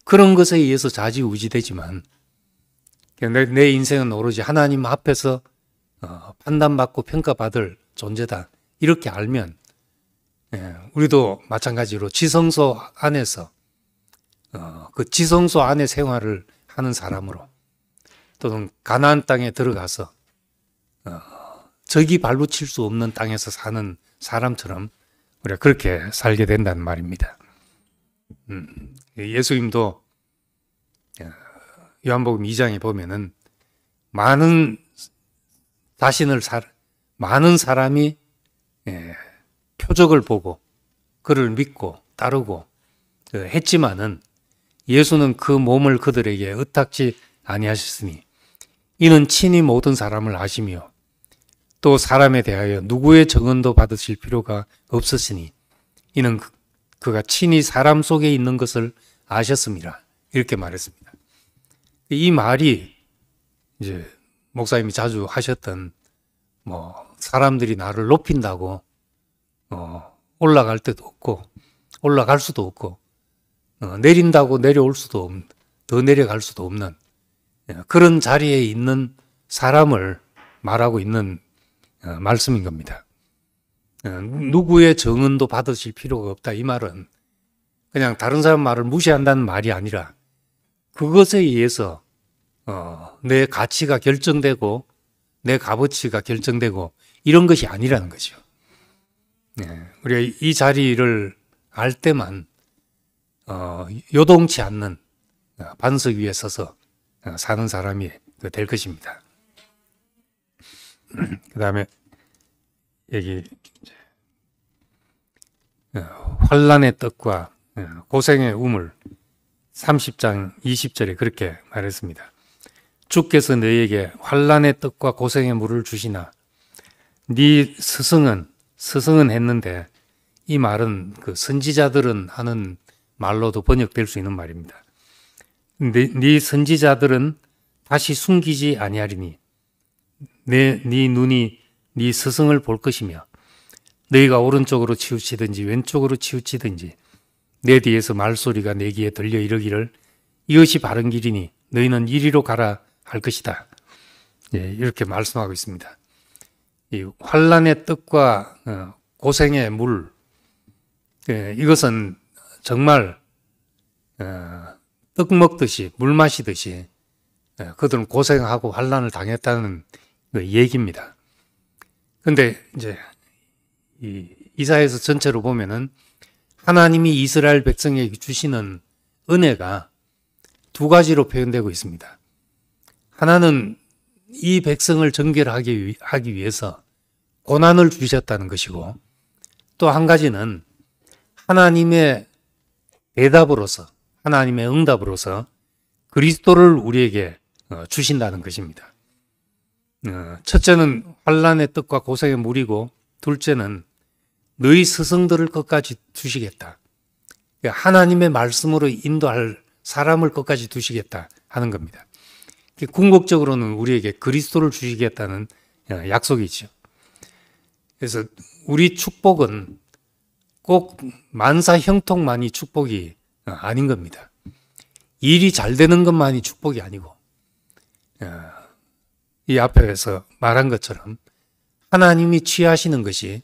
그런 것에 의해서 자지우지되지만 그러니까 내, 내 인생은 오로지 하나님 앞에서 어, 판단받고 평가받을 존재다 이렇게 알면 예, 우리도 마찬가지로 지성소 안에서 어, 그 지성소 안에 생활을 하는 사람으로 또는 가나안 땅에 들어가서 어, 적이 발붙일 수 없는 땅에서 사는 사람처럼 우리가 그렇게 살게 된다는 말입니다. 음, 예수님도 어, 요한복음 2장에 보면은 많은 자신을 살 많은 사람이 예, 표적을 보고 그를 믿고 따르고 어, 했지만은 예수는 그 몸을 그들에게 의탁지 아니하셨으니 이는 친히 모든 사람을 아시며 또 사람에 대하여 누구의 정언도 받으실 필요가 없으시니 이는 그, 그가 친히 사람 속에 있는 것을 아셨습니다. 이렇게 말했습니다. 이 말이 이제 목사님이 자주 하셨던 뭐 사람들이 나를 높인다고 어, 올라갈 때도 없고 올라갈 수도 없고 어, 내린다고 내려올 수도 없는 더 내려갈 수도 없는 예, 그런 자리에 있는 사람을 말하고 있는 어, 말씀인 겁니다. 어, 누구의 정은도 받으실 필요가 없다 이 말은 그냥 다른 사람 말을 무시한다는 말이 아니라 그것에 의해서 어, 내 가치가 결정되고 내 값어치가 결정되고 이런 것이 아니라는 거죠. 네, 우리가 이 자리를 알 때만 어, 요동치 않는 어, 반석 위에 서서 어, 사는 사람이 그 될 것입니다. 그 다음에 여기 어, 환란의 떡과 고생의 우물 30장 20절에 그렇게 말했습니다. 주께서 너에게 환란의 떡과 고생의 물을 주시나 네 스승은 스승은 했는데 이 말은 그 선지자들은 하는 말로도 번역될 수 있는 말입니다. 네, 네 선지자들은 다시 숨기지 아니하리니 내, 네 눈이 네 스승을 볼 것이며 너희가 오른쪽으로 치우치든지 왼쪽으로 치우치든지 내 뒤에서 말소리가 내 귀에 들려 이르기를 이것이 바른 길이니 너희는 이리로 가라 할 것이다. 예, 이렇게 말씀하고 있습니다. 이 환란의 뜻과 어, 고생의 물 예, 이것은 정말 어, 떡 먹듯이 물 마시듯이 예, 그들은 고생하고 환란을 당했다는 그 얘기입니다. 근데 이제 이사에서 전체로 보면은 하나님이 이스라엘 백성에게 주시는 은혜가 두 가지로 표현되고 있습니다. 하나는 이 백성을 정결하게 하기 위해서 고난을 주셨다는 것이고 또 한 가지는 하나님의 대답으로서 하나님의 응답으로서 그리스도를 우리에게 어, 주신다는 것입니다. 어, 첫째는 환란의 뜻과 고생의 물이고 둘째는 너희 스승들을 끝까지 두시겠다. 그러니까 하나님의 말씀으로 인도할 사람을 끝까지 두시겠다 하는 겁니다. 궁극적으로는 우리에게 그리스도를 주시겠다는 어, 약속이죠. 그래서 우리 축복은 꼭 만사 형통만이 축복이 아닌 겁니다. 일이 잘 되는 것만이 축복이 아니고 어, 이 앞에서 말한 것처럼 하나님이 취하시는 것이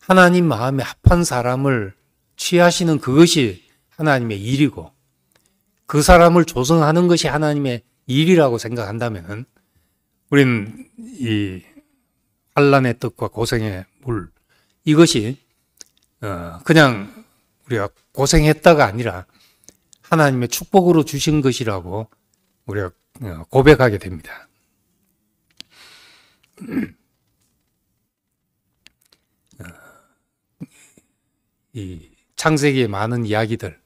하나님 마음에 합한 사람을 취하시는 그것이 하나님의 일이고 그 사람을 조성하는 것이 하나님의 일이라고 생각한다면 우리는 이 환란의 뜻과 고생의 물 이것이 어, 그냥 우리가 고생했다가 아니라 하나님의 축복으로 주신 것이라고 우리가 어, 고백하게 됩니다. 어, 이 창세기의 많은 이야기들,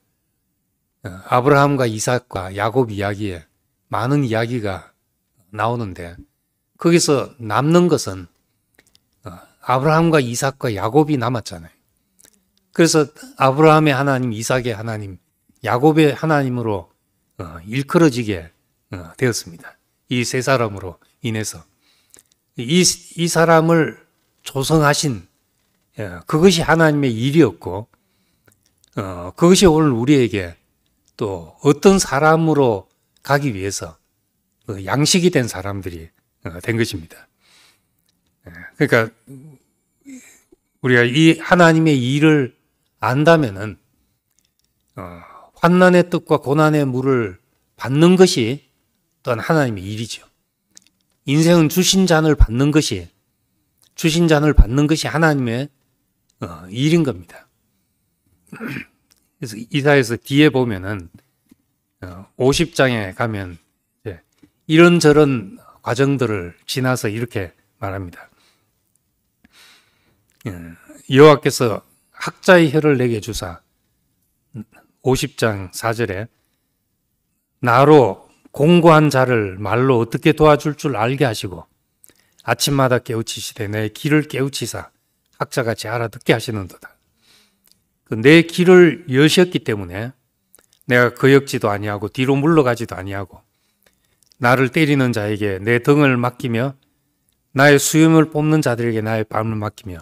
아브라함과 이삭과 야곱 이야기에 많은 이야기가 나오는데 거기서 남는 것은 아브라함과 이삭과 야곱이 남았잖아요. 그래서 아브라함의 하나님, 이삭의 하나님, 야곱의 하나님으로 어, 일컬어지게 어, 되었습니다. 이 세 사람으로 인해서 이, 이 사람을 조성하신 어, 그것이 하나님의 일이었고 그것이 오늘 우리에게 또 어떤 사람으로 가기 위해서 양식이 된 사람들이 된 것입니다. 예, 그러니까 우리가 이 하나님의 일을 안다면은 어, 환난의 뜻과 고난의 물을 받는 것이 또한 하나님의 일이죠. 인생은 주신 잔을 받는 것이 주신 잔을 받는 것이 하나님의 어, 일인 겁니다. 그래서 이사에서 뒤에 보면은 어, 50장에 가면 이런저런 과정들을 지나서 이렇게 말합니다. 예. 여호와께서 학자의 혀를 내게 주사 50장 4절에 나로 공고한 자를 말로 어떻게 도와줄 줄 알게 하시고 아침마다 깨우치시되 내 길을 깨우치사 학자같이 알아듣게 하시는도다. 그 내 길을 여셨기 때문에 내가 거역지도 아니하고 뒤로 물러가지도 아니하고 나를 때리는 자에게 내 등을 맡기며 나의 수염을 뽑는 자들에게 나의 밤을 맡기며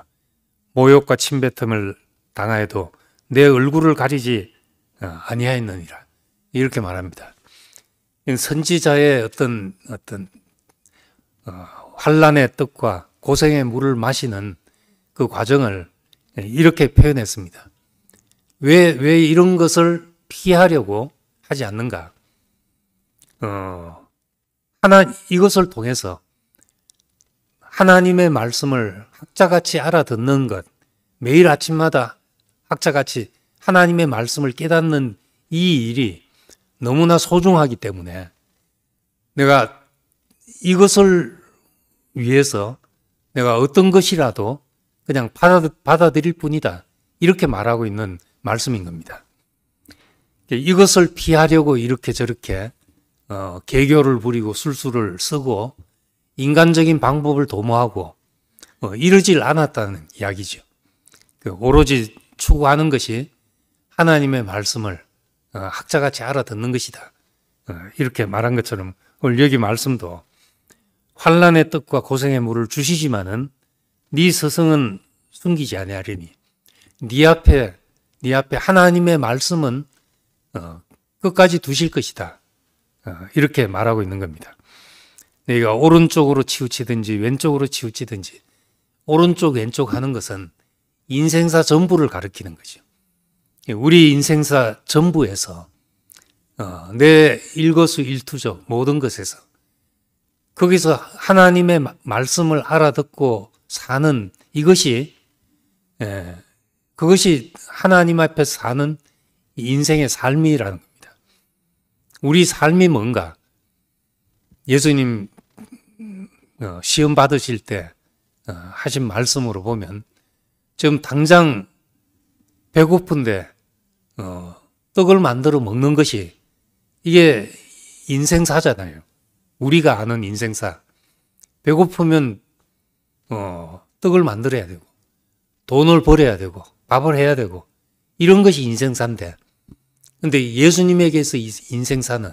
모욕과 침뱉음을 당하여도 내 얼굴을 가리지 어, 아니하였느니라 이렇게 말합니다. 선지자의 어떤 어떤 어, 환란의 뜻과 고생의 물을 마시는 그 과정을 예, 이렇게 표현했습니다. 왜, 왜 이런 것을 피하려고 하지 않는가? 어, 하나, 이것을 통해서 하나님의 말씀을 학자같이 알아듣는 것, 매일 아침마다 학자같이 하나님의 말씀을 깨닫는 이 일이 너무나 소중하기 때문에 내가 이것을 위해서 내가 어떤 것이라도 그냥 받아들일 뿐이다. 이렇게 말하고 있는 말씀인 겁니다. 이것을 피하려고 이렇게 저렇게 어, 개교를 부리고 술술을 쓰고 인간적인 방법을 도모하고 어, 이르질 않았다는 이야기죠. 그 오로지 추구하는 것이 하나님의 말씀을 어, 학자같이 알아듣는 것이다. 어, 이렇게 말한 것처럼 오늘 여기 말씀도 환란의 떡과 고생의 물을 주시지만은 네 스승은 숨기지 아니하리니 네 앞에 네 앞에 하나님의 말씀은 끝까지 두실 것이다. 이렇게 말하고 있는 겁니다. 내가 오른쪽으로 치우치든지 왼쪽으로 치우치든지 오른쪽 왼쪽 하는 것은 인생사 전부를 가리키는 거죠. 우리 인생사 전부에서 어, 내 일거수일투족 모든 것에서 거기서 하나님의 말씀을 알아듣고 사는 이것이 예, 그것이 하나님 앞에 사는 인생의 삶이라는 겁니다. 우리 삶이 뭔가 예수님 어, 시험 받으실 때 어, 하신 말씀으로 보면 지금 당장 배고픈데 어, 떡을 만들어 먹는 것이 이게 인생사잖아요. 우리가 아는 인생사. 배고프면 어, 떡을 만들어야 되고 돈을 벌어야 되고 밥을 해야 되고 이런 것이 인생사인데 근데 예수님에게서 인생사는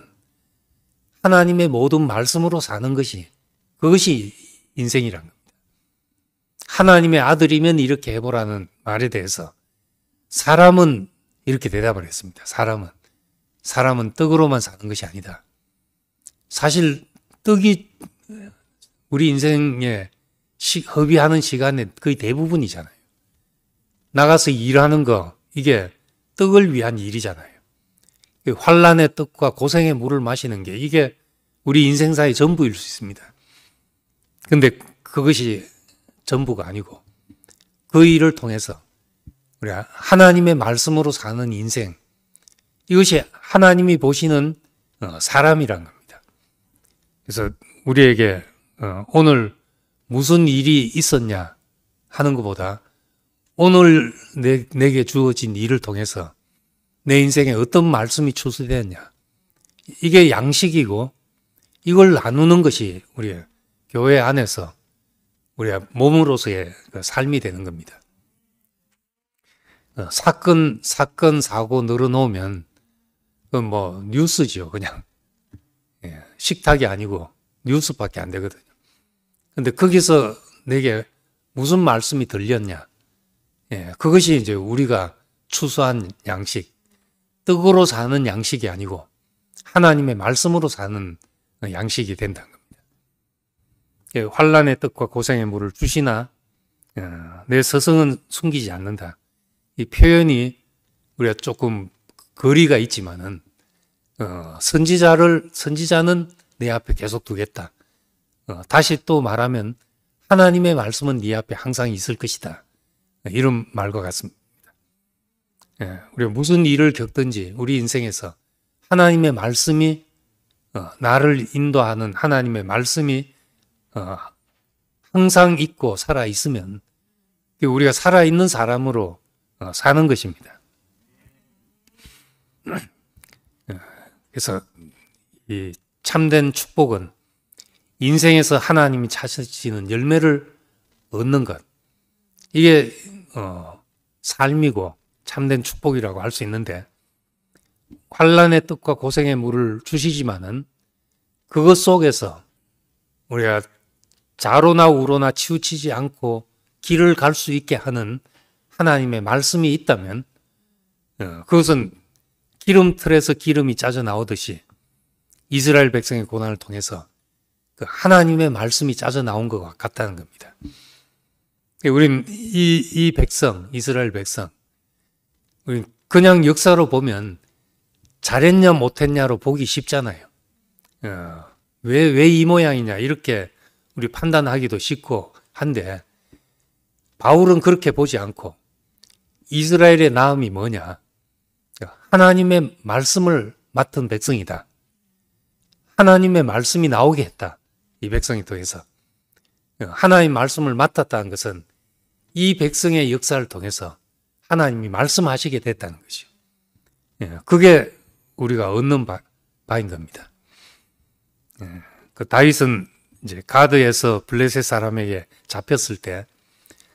하나님의 모든 말씀으로 사는 것이 그것이 인생이란 겁니다. 하나님의 아들이면 이렇게 해보라는 말에 대해서 사람은 이렇게 대답을 했습니다. 사람은. 사람은 떡으로만 사는 것이 아니다. 사실 떡이 우리 인생에 시, 허비하는 시간의 거의 대부분이잖아요. 나가서 일하는 거 이게 떡을 위한 일이잖아요. 환란의 떡과 고생의 물을 마시는 게 이게 우리 인생사의 전부일 수 있습니다. 근데 그것이 전부가 아니고 그 일을 통해서 우리 하나님의 말씀으로 사는 인생 이것이 하나님이 보시는 어, 사람이란 겁니다. 그래서 우리에게 어, 오늘 무슨 일이 있었냐 하는 것보다 오늘 내, 내게 주어진 일을 통해서 내 인생에 어떤 말씀이 추수되었냐 이게 양식이고 이걸 나누는 것이 우리의 교회 안에서 우리가 몸으로서의 그 삶이 되는 겁니다. 어, 사건, 사건, 사고 늘어놓으면 그 뭐 뉴스죠, 그냥. 예, 식탁이 아니고 뉴스밖에 안 되거든요. 근데 거기서 내게 무슨 말씀이 들렸냐. 예, 그것이 이제 우리가 추수한 양식, 떡으로 사는 양식이 아니고 하나님의 말씀으로 사는 양식이 된다. 예, 환란의 뜻과 고생의 물을 주시나 예, 내 서성은 숨기지 않는다. 이 표현이 우리가 조금 거리가 있지만은 어, 선지자를 선지자는 내 앞에 계속 두겠다. 어, 다시 또 말하면 하나님의 말씀은 네 앞에 항상 있을 것이다. 이런 말과 같습니다. 예, 우리가 무슨 일을 겪든지 우리 인생에서 하나님의 말씀이 어, 나를 인도하는 하나님의 말씀이 어, 항상 있고 살아 있으면 우리가 살아 있는 사람으로 어, 사는 것입니다. 어, 그래서 이 참된 축복은 인생에서 하나님이 찾으시는 열매를 얻는 것 이게 어, 삶이고 참된 축복이라고 할 수 있는데 환란의 뜻과 고생의 물을 주시지만은 그것 속에서 우리가 자로나 우로나 치우치지 않고 길을 갈 수 있게 하는 하나님의 말씀이 있다면 어, 그것은 기름틀에서 기름이 짜져 나오듯이 이스라엘 백성의 고난을 통해서 그 하나님의 말씀이 짜져 나온 것과 같다는 겁니다. 예, 우린 이, 이 백성, 이스라엘 백성, 우린 그냥 역사로 보면 잘했냐 못했냐로 보기 쉽잖아요. 어, 왜, 왜 이 모양이냐 이렇게 우리 판단하기도 쉽고 한데 바울은 그렇게 보지 않고 이스라엘의 나음이 뭐냐? 하나님의 말씀을 맡은 백성이다. 하나님의 말씀이 나오게 했다. 이 백성이 통해서. 하나님의 말씀을 맡았다는 것은 이 백성의 역사를 통해서 하나님이 말씀하시게 됐다는 것이요. 예, 그게 우리가 얻는 바, 인 겁니다. 예, 그 다윗은 이제 가드에서 블레셋 사람에게 잡혔을 때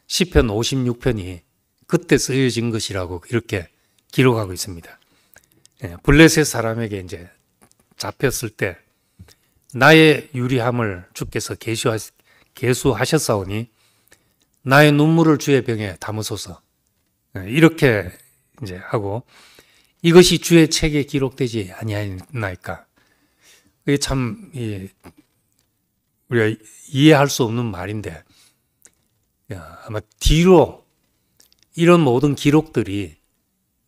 시편 56편이 그때 쓰여진 것이라고 이렇게 기록하고 있습니다. 예, 블레셋 사람에게 이제 잡혔을 때 나의 유리함을 주께서 계수하셨사오니 나의 눈물을 주의 병에 담으소서 예, 이렇게 이제 하고 이것이 주의 책에 기록되지 아니하나이까. 그게 참 우리가 이해할 수 없는 말인데 아마 뒤로 이런 모든 기록들이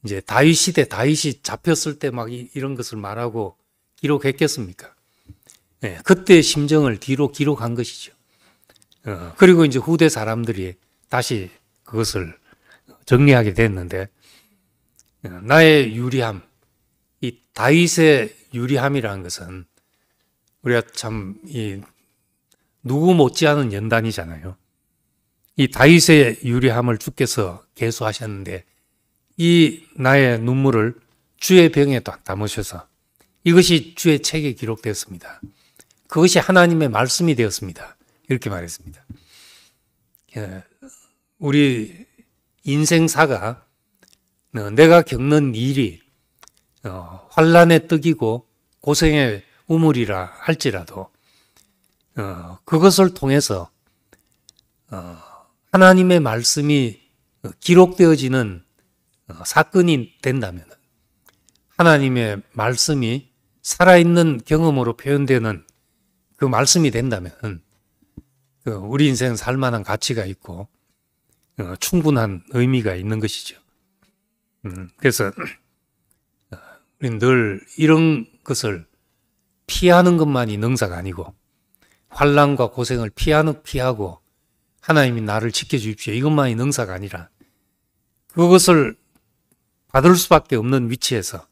이제 다윗 시대 다윗이 잡혔을 때 막 이런 것을 말하고 기록했겠습니까? 예, 그때 심정을 뒤로 기록한 것이죠. 어, 그리고 이제 후대 사람들이 다시 그것을 정리하게 됐는데 어, 나의 유리함, 이 다윗의 유리함이라는 것은 우리가 참이 누구 못지않은 연단이잖아요. 이 다윗의 유리함을 주께서 개수하셨는데 이 나의 눈물을 주의 병에 담으셔서 이것이 주의 책에 기록되었습니다. 그것이 하나님의 말씀이 되었습니다. 이렇게 말했습니다. 예, 우리 인생사가 어, 내가 겪는 일이 어, 환란의 떡이고 고생의 우물이라 할지라도 어, 그것을 통해서 어, 하나님의 말씀이 기록되어지는 어, 사건이 된다면 하나님의 말씀이 살아있는 경험으로 표현되는 그 말씀이 된다면 그 우리 인생 살만한 가치가 있고 충분한 의미가 있는 것이죠. 음, 그래서 우리는늘 이런 것을 피하는 것만이 능사가 아니고 환란과 고생을 피하는 피하고 하나님이 나를 지켜주십시오. 이것만이 능사가 아니라 그것을 받을 수밖에 없는 위치에서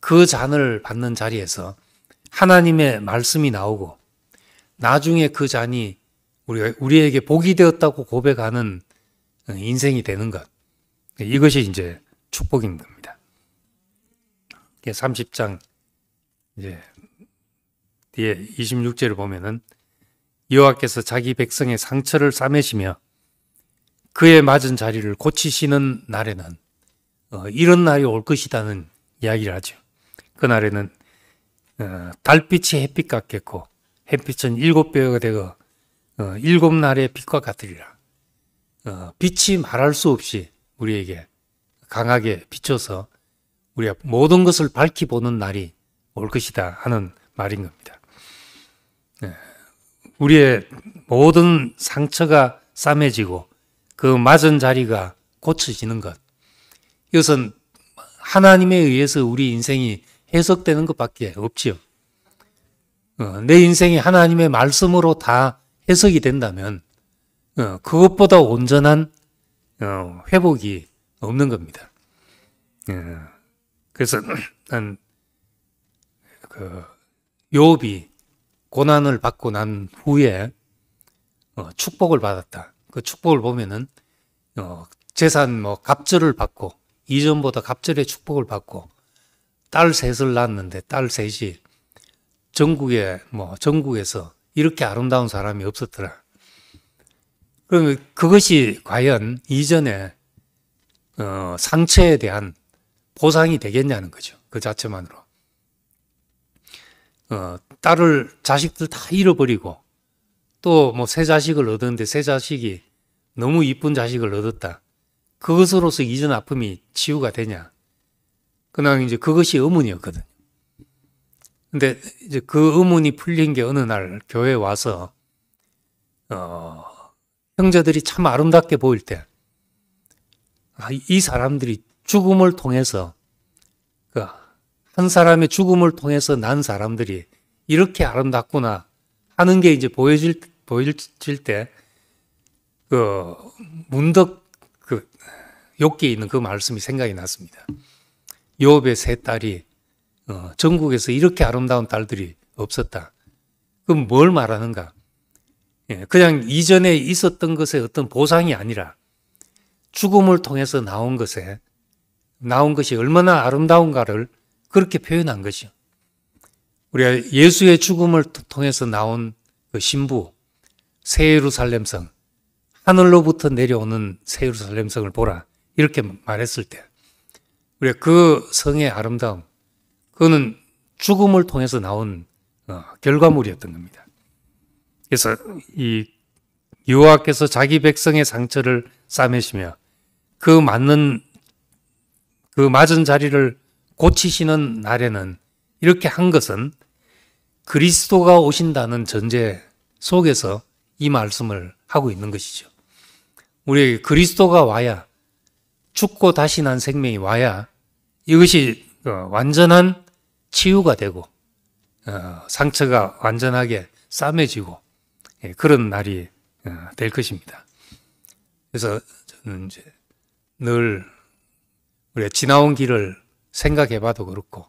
그 잔을 받는 자리에서 하나님의 말씀이 나오고 나중에 그 잔이 우리 우리에게 복이 되었다고 고백하는 인생이 되는 것. 이것이 이제 축복인 겁니다. 30장 이제 뒤에 26절을 보면은 여호와께서 자기 백성의 상처를 싸매시며 그의 맞은 자리를 고치시는 날에는 어, 이런 날이 올 것이다는 이야기를 하죠. 그 날에는 어, 달빛이 햇빛 같겠고 햇빛은 일곱 배가 되어 어, 일곱 날의 빛과 같으리라. 어, 빛이 말할 수 없이 우리에게 강하게 비춰서 우리가 모든 것을 밝히 보는 날이 올 것이다 하는 말인 겁니다. 우리의 모든 상처가 싸매지고 그 맞은 자리가 고쳐지는 것. 이것은 하나님에 의해서 우리 인생이 해석되는 것밖에 없지요. 어, 내 인생이 하나님의 말씀으로 다 해석이 된다면 어, 그것보다 온전한 어, 회복이 없는 겁니다. 예, 그래서 난그 요비 고난을 받고 난 후에 어, 축복을 받았다. 그 축복을 보면은 어, 재산 뭐 갑절을 받고 이전보다 갑절의 축복을 받고 딸 셋을 낳았는데 딸 셋이 전국에 뭐 전국에서 이렇게 아름다운 사람이 없었더라. 그러 그것이 과연 이전에 어, 상처에 대한 보상이 되겠냐는 거죠. 그 자체만으로. 어, 딸을 자식들 다 잃어버리고 또 뭐 새 자식을 얻었는데 새 자식이 너무 이쁜 자식을 얻었다. 그것으로서 이전 아픔이 치유가 되냐? 그냥 이제 그것이 의문이었거든. 근데 이제 그 의문이 풀린 게 어느 날 교회에 와서 어, 형제들이 참 아름답게 보일 때, 아, 이 사람들이 죽음을 통해서, 그 한 사람의 죽음을 통해서 난 사람들이 이렇게 아름답구나 하는 게 이제 보여질 보여질 때그문득그 그 욕기에 있는 그 말씀이 생각이 났습니다. 요업의 세 딸이 어, 전국에서 이렇게 아름다운 딸들이 없었다. 그럼 뭘 말하는가? 예, 그냥 이전에 있었던 것에 어떤 보상이 아니라 죽음을 통해서 나온 것에 나온 것이 얼마나 아름다운가를 그렇게 표현한 것이요. 우리가 예수의 죽음을 통해서 나온 그 신부, 새 예루살렘성, 하늘로부터 내려오는 새 예루살렘성을 보라. 이렇게 말했을 때, 우리가 그 성의 아름다움, 그거는 죽음을 통해서 나온 어, 결과물이었던 겁니다. 그래서 이 여호와께서 자기 백성의 상처를 싸매시며 그 맞는 그 맞은 자리를 고치시는 날에는 이렇게 한 것은 그리스도가 오신다는 전제 속에서 이 말씀을 하고 있는 것이죠. 우리 그리스도가 와야 죽고 다시 난 생명이 와야 이것이 어, 완전한 치유가 되고 어, 상처가 완전하게 싸매지고 예, 그런 날이 어, 될 것입니다. 그래서 저는 이제 늘 우리가 지나온 길을 생각해봐도 그렇고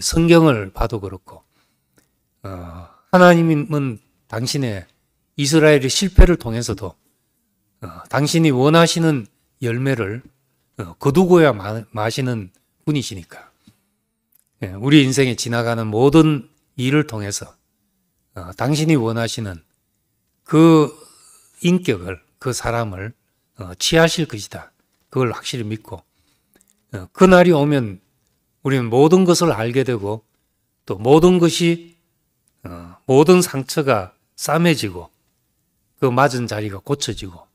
성경을 봐도 그렇고 아. 하나님은 당신의 이스라엘의 실패를 통해서도 어, 당신이 원하시는 열매를 어, 거두고야 마시는 분이시니까 예, 우리 인생에 지나가는 모든 일을 통해서 어, 당신이 원하시는 그 인격을 그 사람을 취하실 것이다. 그걸 확실히 믿고 그날이 오면 우리는 모든 것을 알게 되고 또 모든 것이 어, 모든 상처가 싸매지고 그 맞은 자리가 고쳐지고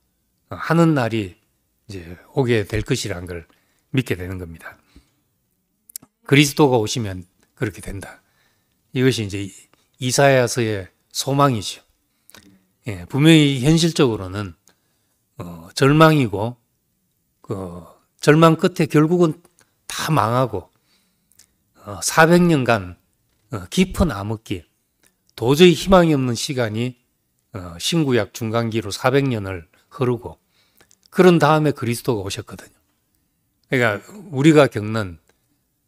하는 날이 이제 오게 될 것이라는 걸 믿게 되는 겁니다. 그리스도가 오시면 그렇게 된다. 이것이 이제 이사야서의 소망이죠. 예, 분명히 현실적으로는 어, 절망이고 그 절망 끝에 결국은 다 망하고 어, 400년간 어, 깊은 암흑길 도저히 희망이 없는 시간이 어, 신구약 중간기로 400년을 흐르고 그런 다음에 그리스도가 오셨거든요. 그러니까 우리가 겪는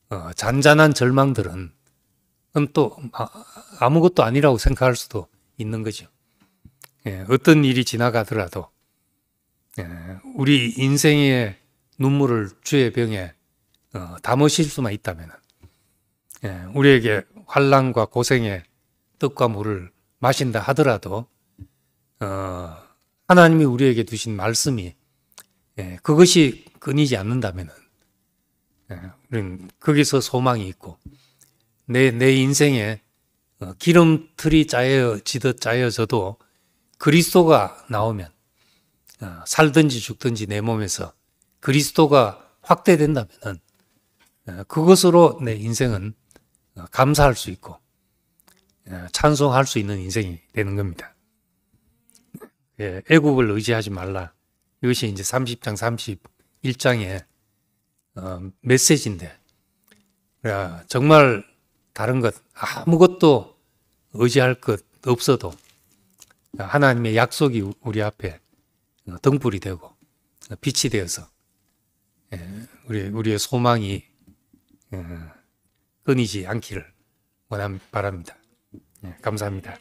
어, 잔잔한 절망들은 음, 또 아, 아무것도 아니라고 생각할 수도 있는 거죠. 예, 어떤 일이 지나가더라도 예, 우리 인생의 눈물을 주의 병에 어, 담으실 수만 있다면 예, 우리에게 환란과 고생의 떡과 물을 마신다 하더라도 어, 하나님이 우리에게 주신 말씀이 예, 그것이 끊이지 않는다면 예, 우리는 거기서 소망이 있고 내 내 인생에 어, 기름틀이 짜여지듯 짜여져도 그리스도가 나오면 어, 살든지 죽든지 내 몸에서 그리스도가 확대된다면은 어, 그것으로 내 인생은 어, 감사할 수 있고 예, 찬송할 수 있는 인생이 되는 겁니다. 예, 애국을 의지하지 말라. 이것이 이제 30장 31장의 어, 메시지인데, 야, 정말 다른 것, 아무것도 의지할 것 없어도 하나님의 약속이 우리 앞에 어, 등불이 되고 어, 빛이 되어서 예, 우리 우리의 소망이 어, 끊이지 않기를 원함 바랍니다. 네, 감사합니다.